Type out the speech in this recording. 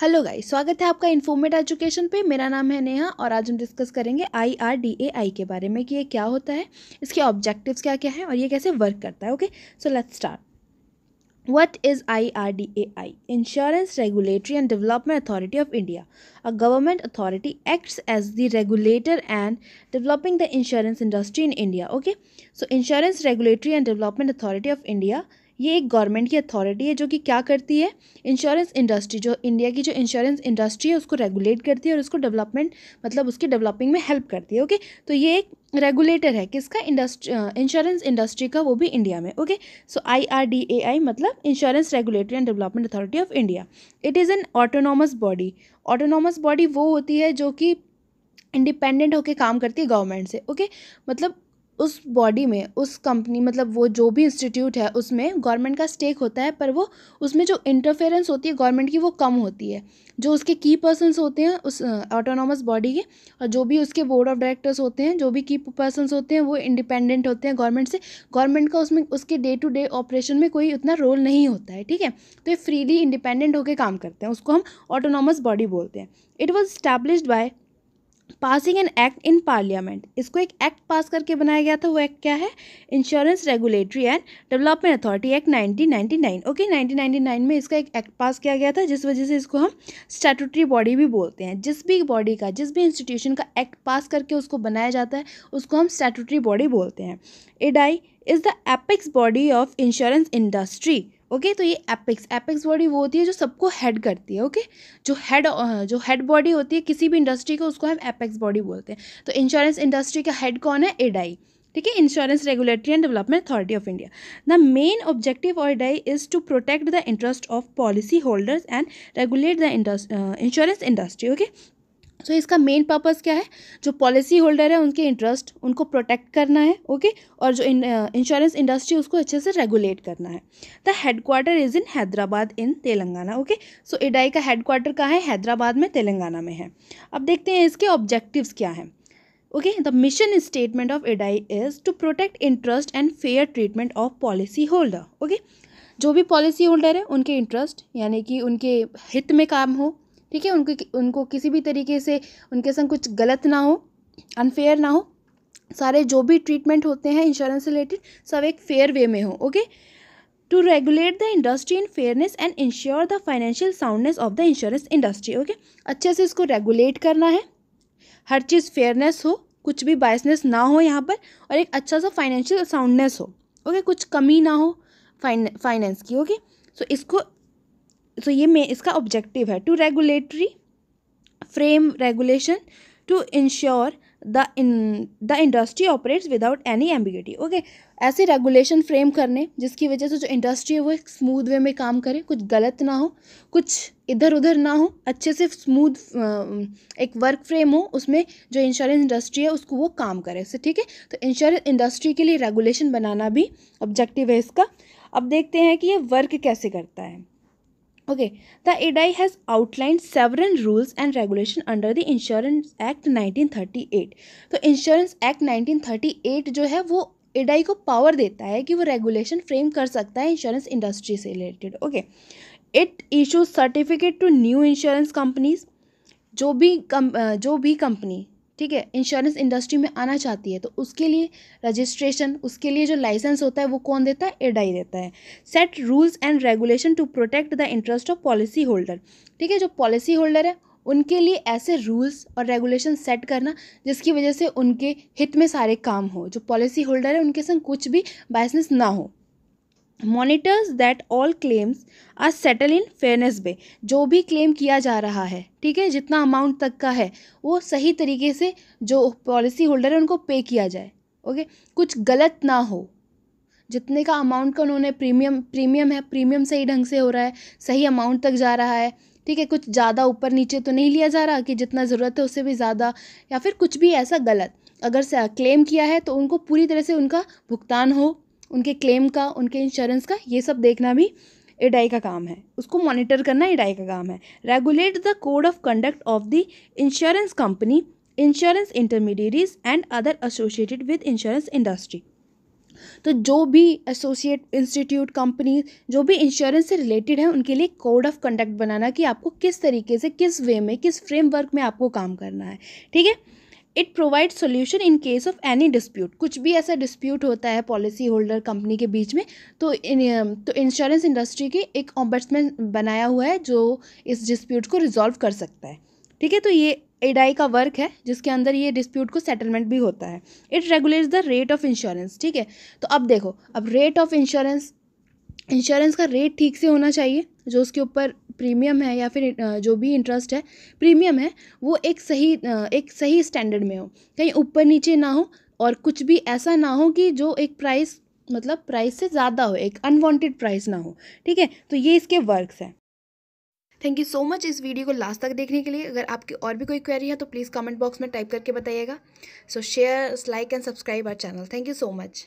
Hello गाई स्वागत है आपका इन्फॉर्मेट एजुकेशन पे मेरा नाम है नेहा और आज हम डिस्कस करेंगे आई आर डी ए आई के बारे में कि ये क्या होता है इसके ऑब्जेक्टिव्स क्या क्या हैं और ये कैसे वर्क करता है okay so let's start what is I R D A I insurance regulatory and development authority of India a government authority acts as the regulator and developing the insurance industry in India okay so insurance regulatory and development authority of India ये एक government की authority है जो कि क्या करती है insurance industry जो इंडिया की जो इंश्योरेंस इंडस्ट्री है उसको रेगुलेट करती है और उसको डेवलपमेंट मतलब उसकी डेवलपिंग में हेल्प करती है ओके तो ये एक रेगुलेटर है किसका इंडस्ट्री इंश्योरेंस इंडस्ट्री का वो भी इंडिया में okay so I R D A I मतलब insurance regulatory and development authority of India it is an autonomous body autonomous body वो होती है जो कि इंडिपेंडेंट होकर काम करती है गवर्नमेंट से ओके मतलब उस बॉडी में उस कंपनी मतलब वो जो भी इंस्टीट्यूट है उसमें गवर्नमेंट का स्टेक होता है पर वो उसमें जो इंटरफेरेंस होती है गवर्नमेंट की वो कम होती है जो उसके की पर्सनस होते हैं उस ऑटोनॉमस बॉडी के और जो भी उसके बोर्ड ऑफ डायरेक्टर्स होते हैं जो भी की पर्सनस होते हैं वो इंडिपेंडेंट होते हैं गवर्नमेंट से गवर्नमेंट का उसमें उसके डे टू डे ऑपरेशन में कोई उतना रोल नहीं होता है ठीक है तो ये फ्रीली इंडिपेंडेंट होकर काम करते हैं उसको हम ऑटोनॉमस बॉडी बोलते हैं it was established by passing an act in parliament इसको एक एक्ट पास करके बनाया गया था वो एक्ट क्या है insurance regulatory and development authority act 1999 okay nine में इसका एक एक्ट पास किया गया था जिस वजह से इसको हम स्टैटूटरी बॉडी भी बोलते हैं जिस भी बॉडी का जिस भी इंस्टीट्यूशन का एक्ट पास करके उसको बनाया जाता है उसको हम स्टैटूटरी बॉडी बोलते हैं IRDAI is the apex body of insurance industry okay तो ये एपेक्स एपेक्स बॉडी वो होती है जो सबको हेड करती है ओके जो हेड जो हेड बॉडी होती है किसी भी इंडस्ट्री को उसको हम एपेक्स बॉडी बोलते हैं तो इंश्योरेंस इंडस्ट्री का हेड कौन है एडाई ठीक है insurance regulatory and development authority of India the main objective of IRDAI is to protect the interest of policy holders and regulate the insurance industry okay so so, इसका main purpose क्या है जो policy holder है उनके interest उनको protect करना है okay okay? और जो इंश्योरेंस इंडस्ट्री uh, उसको अच्छे से रेगुलेट करना है the headquarter is in Hyderabad in Telangana okay so IRDAI का हेडक्वार्टर कहाँ है हैदराबाद में तेलंगाना में है अब देखते हैं इसके ऑब्जेक्टिव्स क्या हैं okay the mission statement of IRDAI is to protect interest and fair treatment of policy holder okay जो भी पॉलिसी होल्डर है उनके इंटरेस्ट यानी कि उनके हित में काम हो ठीक है उनको उनको किसी भी तरीके से उनके संग कुछ गलत ना हो अनफेयर ना हो सारे जो भी ट्रीटमेंट होते हैं इंश्योरेंस से रिलेटेड सब एक फेयर वे में हो okay to regulate the industry in fairness and ensure the financial soundness of the insurance industry okay अच्छे से इसको रेगुलेट करना है हर चीज़ फेयरनेस हो कुछ भी बायसनेस ना हो यहाँ पर और एक अच्छा सा फाइनेंशियल साउंडनेस हो ओके okay? कुछ कमी ना हो फाइनेंस की ओके okay? सो so, इसको सो तो ये मे इसका ऑब्जेक्टिव है to regulatory frame regulation to ensure the in the industry operates without any ambiguity okay ऐसे रेगुलेशन फ्रेम करने जिसकी वजह से जो इंडस्ट्री है वो एक स्मूथ वे में काम करे कुछ गलत ना हो कुछ इधर उधर ना हो अच्छे से स्मूथ एक वर्क फ्रेम हो उसमें जो इंश्योरेंस इंडस्ट्री है उसको वो काम करे से ठीक है तो इंश्योरेंस इंडस्ट्री के लिए रेगुलेशन बनाना भी ऑब्जेक्टिव है इसका अब देखते हैं कि ये वर्क कैसे करता है Okay, the IDAI e has outlined several rules and regulation under the Insurance Act 1938. तो इंश्योरेंस एक्ट 1938 जो है वो एडाई e को पावर देता है कि वो रेगुलेशन फ्रेम कर सकता है इंश्योरेंस इंडस्ट्री से related okay it issue certificate to new insurance companies जो भी कम जो भी कंपनी ठीक है इंश्योरेंस इंडस्ट्री में आना चाहती है तो उसके लिए रजिस्ट्रेशन उसके लिए जो लाइसेंस होता है वो कौन देता है एडाई देता है set rules and regulation to protect the interest of policy holder ठीक है जो पॉलिसी होल्डर है उनके लिए ऐसे रूल्स और रेगुलेशन सेट करना जिसकी वजह से उनके हित में सारे काम हो जो पॉलिसी होल्डर है उनके संग कुछ भी बाइसनेस ना हो monitors that all claims are settle in fairness way जो भी क्लेम किया जा रहा है ठीक है जितना अमाउंट तक का है वो सही तरीके से जो पॉलिसी होल्डर है उनको पे किया जाए ओके कुछ गलत ना हो जितने का अमाउंट का उन्होंने प्रीमियम प्रीमियम है प्रीमियम सही ढंग से हो रहा है सही अमाउंट तक जा रहा है ठीक है कुछ ज़्यादा ऊपर नीचे तो नहीं लिया जा रहा कि जितना ज़रूरत है उससे भी ज़्यादा या फिर कुछ भी ऐसा गलत अगर क्लेम किया है तो उनको पूरी तरह से उनका भुगतान हो उनके क्लेम का उनके इंश्योरेंस का ये सब देखना भी एडाई का काम है उसको मॉनिटर करना एडाई का काम है regulate the code of conduct of the insurance company insurance intermediaries and other associated with insurance industry तो जो भी एसोसिएट इंस्टीट्यूट कंपनी जो भी इंश्योरेंस से रिलेटेड है उनके लिए कोड ऑफ कंडक्ट बनाना कि आपको किस तरीके से किस वे में किस फ्रेमवर्क में आपको काम करना है ठीक है it provide solution in case of any dispute कुछ भी ऐसा डिस्प्यूट होता है पॉलिसी होल्डर कंपनी के बीच में तो इन, तो इंश्योरेंस इंडस्ट्री के एक ऑम्बर्ट्समैन बनाया हुआ है जो इस डिस्प्यूट को रिजॉल्व कर सकता है ठीक है तो ये एडाई का वर्क है जिसके अंदर ये डिस्प्यूट को सेटलमेंट भी होता है it regulates the rate of insurance ठीक है तो अब देखो अब रेट ऑफ इंश्योरेंस इंश्योरेंस का रेट ठीक से होना चाहिए जो उसके ऊपर प्रीमियम है या फिर जो भी इंटरेस्ट है प्रीमियम है वो एक सही एक सही स्टैंडर्ड में हो कहीं ऊपर नीचे ना हो और कुछ भी ऐसा ना हो कि जो एक प्राइस मतलब प्राइस से ज़्यादा हो एक अनवांटेड प्राइस ना हो ठीक है तो ये इसके वर्क्स हैं थैंक यू सो मच इस वीडियो को लास्ट तक देखने के लिए अगर आपकी और भी कोई क्वेरी है तो प्लीज़ कमेंट बॉक्स में टाइप करके बताइएगा so share like and subscribe our channel thank you so much